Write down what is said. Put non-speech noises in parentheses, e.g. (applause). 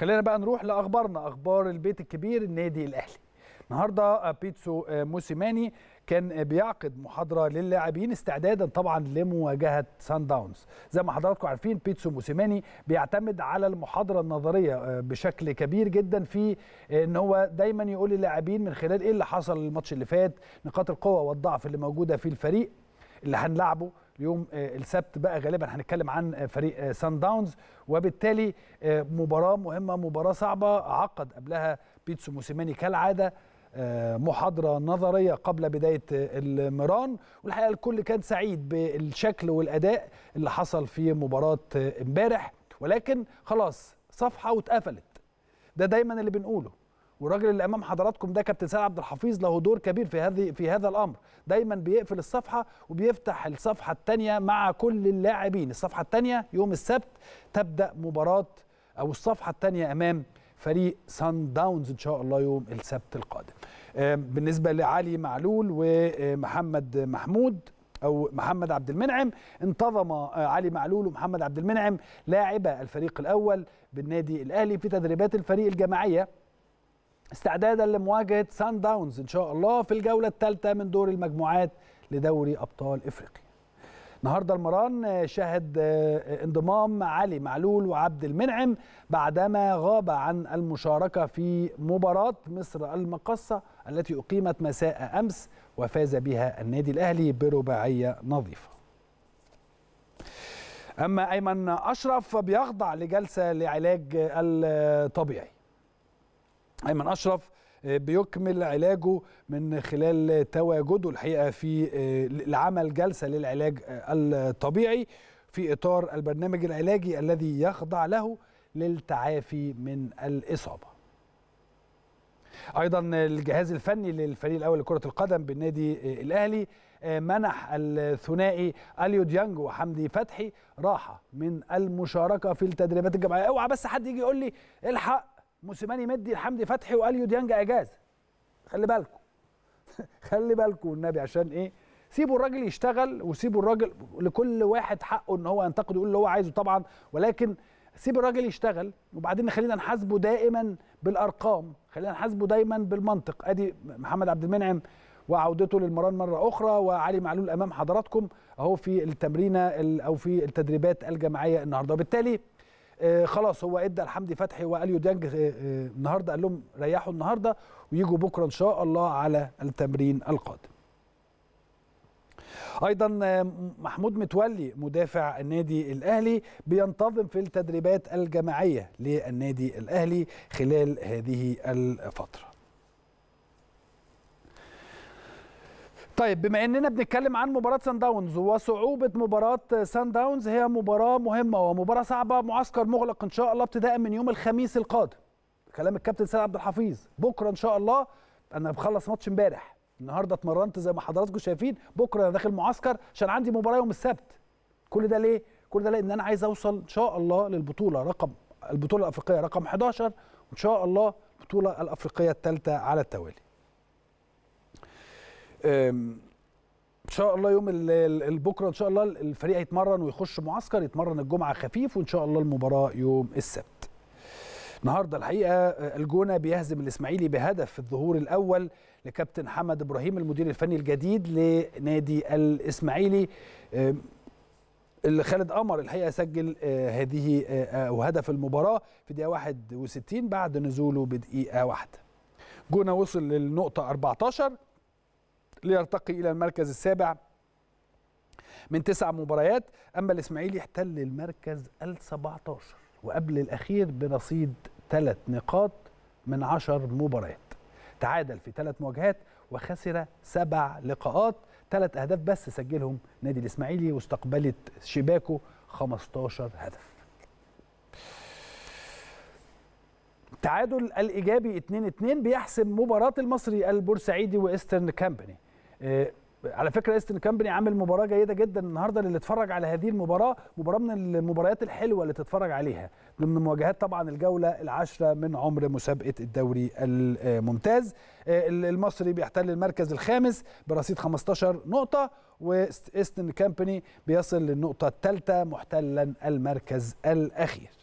خلينا بقى نروح لاخبارنا اخبار البيت الكبير النادي الاهلي النهارده آه، بيتسو آه، موسيماني كان بيعقد محاضره للاعبين استعدادا طبعا لمواجهه سان داونز زي ما حضراتكم عارفين بيتسو موسيماني بيعتمد على المحاضره النظريه آه، بشكل كبير جدا في ان هو دايما يقول للاعبين من خلال ايه اللي حصل الماتش اللي فات نقاط القوه والضعف اللي موجوده في الفريق اللي هنلعبه يوم آه، السبت بقى غالبا هنتكلم عن آه، فريق سان آه، داونز وبالتالي مباراه مهمه مباراه صعبه عقد قبلها بيتسو موسيماني كالعاده محاضرة نظرية قبل بداية المران والحقيقة الكل كان سعيد بالشكل والأداء اللي حصل في مباراة امبارح ولكن خلاص صفحة واتقفلت ده دايما اللي بنقوله والراجل اللي امام حضراتكم ده كابتن سيد عبد الحفيظ له دور كبير في هذه في هذا الامر دايما بيقفل الصفحه وبيفتح الصفحه الثانيه مع كل اللاعبين الصفحه الثانيه يوم السبت تبدا مباراه او الصفحه الثانيه امام فريق سان داونز ان شاء الله يوم السبت القادم آه، بالنسبه لعلي معلول ومحمد محمود او محمد عبد المنعم انتظم آه، علي معلول ومحمد عبد المنعم لاعبا الفريق الاول بالنادي الاهلي في تدريبات الفريق الجماعيه استعدادا لمواجهه سان داونز ان شاء الله في الجوله الثالثه من دور المجموعات لدوري ابطال افريقيا. النهارده المران آه، شهد آه، آه، انضمام علي معلول وعبد المنعم بعدما غاب عن المشاركه في مباراه مصر المقصه التي اقيمت مساء امس وفاز بها النادي الاهلي برباعيه نظيفه. اما ايمن اشرف بيخضع لجلسه لعلاج الطبيعي. ايمن اشرف آه، بيكمل علاجه من خلال تواجده الحقيقه في آه، لعمل جلسه للعلاج آه، الطبيعي في اطار البرنامج العلاجي الذي يخضع له للتعافي من الاصابه. ايضا الجهاز الفني للفريق الاول لكره القدم بالنادي الاهلي منح الثنائي اليو ديانج وحمدي فتحي راحه من المشاركه في التدريبات الجماعيه اوعى بس حد يجي يقول لي الحق موسيماني مدي لحمدي فتحي واليو ديانج اجازه خلي بالكم (laughs) خلي بالكم والنبي عشان ايه سيبوا الراجل يشتغل وسيبوا الراجل لكل واحد حقه ان هو ينتقد ويقول اللي هو عايزه طبعا ولكن سيب الراجل يشتغل وبعدين خلينا نحاسبه دائما بالارقام خلينا نحاسبه دايما بالمنطق ادي محمد عبد المنعم وعودته للمران مره اخرى وعلي معلول امام حضراتكم اهو في التمرينه او في التدريبات الجماعيه النهارده وبالتالي آه، خلاص هو ادى لحمدي فتحي واليو ديانج آه، آه، النهارده قال لهم ريحوا النهارده ويجوا بكره ان شاء الله على التمرين القادم ايضا محمود متولي مدافع النادي الاهلي بينتظم في التدريبات الجماعيه للنادي الاهلي خلال هذه الفتره طيب بما اننا بنتكلم عن مباراه سان داونز وصعوبه مباراه سان داونز هي مباراه مهمه ومباراه صعبه معسكر مغلق ان شاء الله ابتداء من يوم الخميس القادم كلام الكابتن سيد عبد الحفيظ بكره ان شاء الله انا بخلص ماتش امبارح النهارده اتمرنت زي ما حضراتكم شايفين بكره انا داخل معسكر عشان عندي مباراه يوم السبت كل ده ليه كل ده لان انا عايز اوصل ان شاء الله للبطوله رقم البطوله الافريقيه رقم 11 وان شاء الله البطوله الافريقيه الثالثه على التوالي ان شاء الله يوم بكره ان شاء الله الفريق هيتمرن ويخش معسكر يتمرن الجمعه خفيف وان شاء الله المباراه يوم السبت النهارده الحقيقه آه، الجونه بيهزم الاسماعيلي بهدف في الظهور الاول لكابتن حمد ابراهيم المدير الفني الجديد لنادي الاسماعيلي اللي خالد قمر الحقيقه سجل آه، هذه او آه، هدف المباراه في دقيقه 61 بعد نزوله بدقيقه واحده جونه وصل للنقطه 14 ليرتقي إلى المركز السابع من تسع مباريات أما الإسماعيلي احتل المركز ال 17 وقبل الأخير برصيد ثلاث نقاط من عشر مباريات تعادل في ثلاث مواجهات وخسر سبع لقاءات ثلاث أهداف بس سجلهم نادي الإسماعيلي واستقبلت شباكه 15 هدف التعادل الإيجابي 2-2 بيحسم مباراة المصري البورسعيدي وايسترن كامباني آه، على فكره ايستن كامبني عامل مباراه جيده جدا النهارده للي اتفرج على هذه المباراه مباراه من المباريات الحلوه اللي تتفرج عليها ضمن مواجهات طبعا الجوله العاشره من عمر مسابقه الدوري الممتاز آه، المصري بيحتل المركز الخامس برصيد 15 نقطه وايستن كامبني بيصل للنقطه الثالثه محتلا المركز الاخير